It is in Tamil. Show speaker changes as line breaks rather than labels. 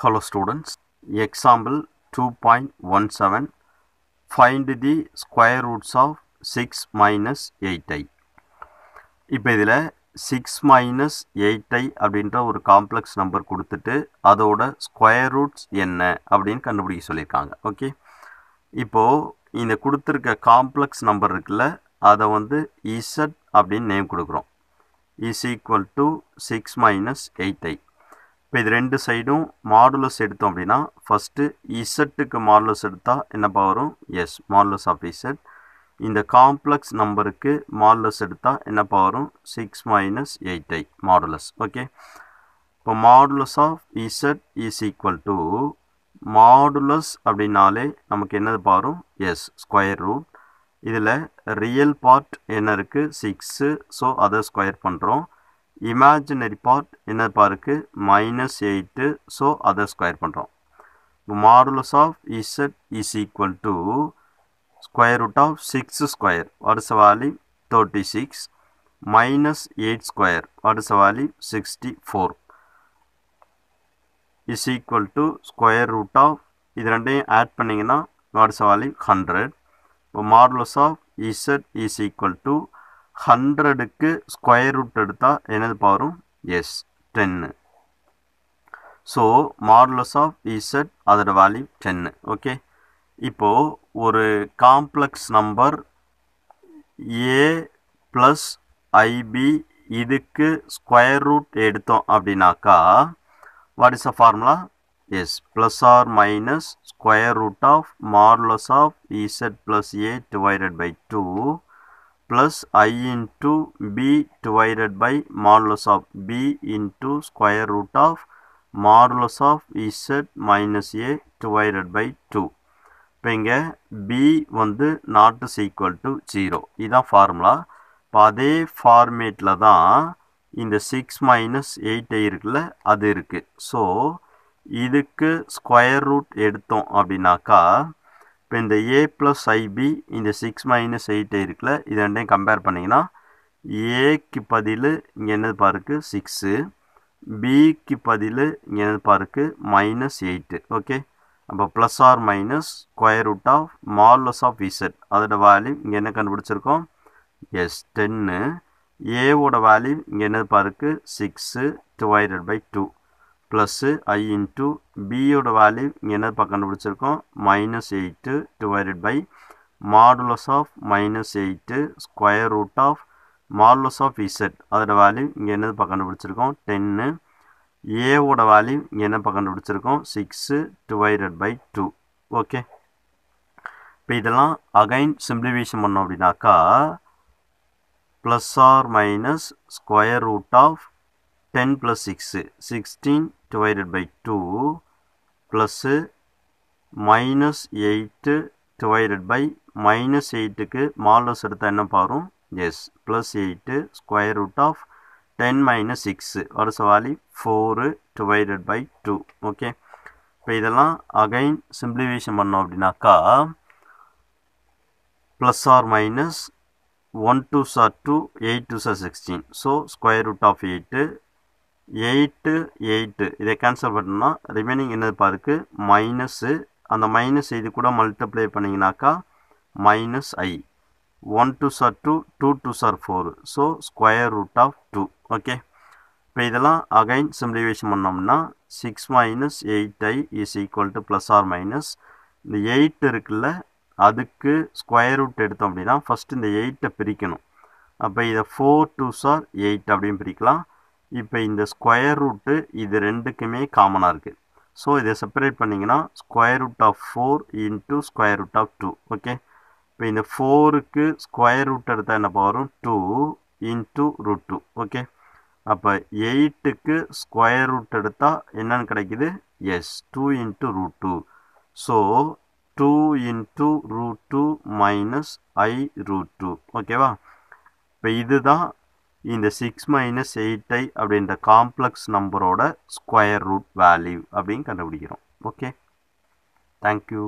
Hello students, example 2.17 find the square roots of 6 minus 8i இப்போ 6 minus 8i அப்படின்ற ஒரு complex number குடுத்துட்டு அதோட square roots என்ன அப்படின் கண்ணுபிடிக்கு சொல்லிருக்காங்க இப்போ இந்த குடுத்திருக்க complex number இருக்கில் அதை வந்து z அப்படின் நேம் குடுக்குறோம் is equal to 6 minus 8i இப்போ இது ரெண்டு சைடும் மாடுலஸ் எடுத்தோம் அப்படின்னா ஃபஸ்ட்டு இசட்டுக்கு மாடுலஸ் எடுத்தால் என்னப்பா வரும் எஸ் மாடுலஸ் ஆஃப் இசட் இந்த காம்ப்ளெக்ஸ் நம்பருக்கு மாடுலஸ் எடுத்தால் என்னப்பா வரும் six minus eight i modulus okay இப்போ modulus of z is equal to modulus அப்படின்னாலே நமக்கு என்னது பாரும் எஸ் ஸ்கொயர் ரூட் இதில் ரியல் பார்ட் என்ன இருக்குது சிக்ஸு ஸோ அதை ஸ்கொயர் பண்ணுறோம் இமேஜினரி பார்ட் என்னப்பா பார்க்கு மைனஸ் எயிட்டு ஸோ அதை ஸ்கொயர் பண்ணுறோம் modulus of z is equal to square root of six square வருஷவாலி thirty six minus eight square வருஷவாலி sixty four is equal to square root of இது ரெண்டையும் ஆட் பண்ணிங்கன்னா வருஷவாலி ஹண்ட்ரட் இப்போ modulus of z is equal to ஹண்ட்ரடுக்கு ஸ்கொயர் ரூட் எடுத்தால் என்னது பாரும் எஸ் டென்னு ஸோ மாடுலஸ் ஆஃப் இசட் அதோட வேல்யூ டென்னு ஓகே இப்போது ஒரு complex number a plus i b இதுக்கு ஸ்கொயர் ரூட் எடுத்தோம் அப்படின்னாக்கா what is a formula yes plus or minus square root of modulus of z plus a divided by two plus i into b divided by modulus of b into square root of modulus of z minus a divided by 2 இப்போ b வந்து not is equal to 0. இதுதான் formula. பாதே அதே இந்த 6 minus 8 இருக்கில் அது இருக்கு. So, இதுக்கு square root எடுத்தும் அப்படினாக்கா, இப்போ இந்த ஏ ப்ளஸ் ஐபி இந்த சிக்ஸ் மைனஸ் எயிட் இருக்குல்ல இது ரெண்டையும் கம்பேர் பண்ணிங்கன்னா ஏக்கு பதில் இங்கே என்னது இருக்குது சிக்ஸு பிக்கு பதில் இங்கே என்னதுப்பா இருக்குது மைனஸ் எயிட்டு ஓகே அப்போ plus or minus square root of modulus of z அதோட வேல்யூ இங்கே என்ன கண்டுபிடிச்சிருக்கோம் எஸ் டென்னு ஏவோட வேல்யூ இங்கே என்னது இருக்குது six divided by two plus i into பியோட வேல்யூ இங்கே என்ன பக்கண்டு minus eight 8 by modulus of minus eight square root of modulus of z அதோட வேல்யூ இங்கே என்னது பக்கண்டு கண்டுபிடிச்சிருக்கோம் டென்னு A வேல்யூ இங்கே என்ன பக்கண்டு கண்டுபிடிச்சிருக்கோம் six divided by two okay இப்போ இதெல்லாம் அகைன் சிம்பிளிஃபிகேஷன் பண்ணோம் அப்படின்னாக்கா plus or minus square root of 10 plus 6 16 divided by 2 plus minus 8 divided by minus 8 க்கு மாலஸ் எடுத்தா என்ன பாரும் yes plus 8 square root of 10 minus 6 வருச வாலி 4 divided by 2 okay இப்போ again simplification சிம்பிளிஃபிகேஷன் பண்ணோம் அப்படின்னாக்கா plus or minus 1 2 are 2 8 2 16 so square root of 8 eight eight இதை கேன்சல் பண்ணோம்னா ரிமைனிங் என்னதுப்பா பாருக்கு மைனஸு அந்த மைனஸ் இது கூட மல்டிப்ளை பண்ணிங்கனாக்கா மைனஸ் ஐ ஒன் டூ சார் டூ டூ டூ சார் four so square root of two okay இப்போ இதெல்லாம் அகைன் சிம்பிளிஃபிகேஷன் பண்ணோம்னா six minus eight i is equal to plus or minus இந்த எயிட் இருக்குல்ல அதுக்கு ஸ்கொயர் ரூட் எடுத்தோம் அப்படின்னா ஃபஸ்ட்டு இந்த எயிட்டை பிரிக்கணும் அப்போ இதை ஃபோர் டூ சார் எயிட் அப்படின்னு பிரிக்கலாம் இப்போ இந்த ஸ்கொயர் ரூட்டு இது ரெண்டுக்குமே காமனாக இருக்குது ஸோ இதை செப்பரேட் பண்ணிங்கன்னா square root of four into square root of two okay இப்போ இந்த ஃபோருக்கு ஸ்கொயர் ரூட் எடுத்தால் என்ன வரும் two into root two okay அப்போ எயிட்டுக்கு ஸ்கொயர் ரூட் எடுத்தால் என்னென்னு கிடைக்கிது yes two into root two so two into root two minus i root two ஓகேவா இப்போ இதுதான் இந்த சிக்ஸ் மைனஸ் எயிட்டை அப்படின்ற காம்ப்ளெக்ஸ் நம்பரோட ஸ்கொயர் ரூட் வேல்யூ அப்படின்னு கண்டுபிடிக்கிறோம் ஓகே you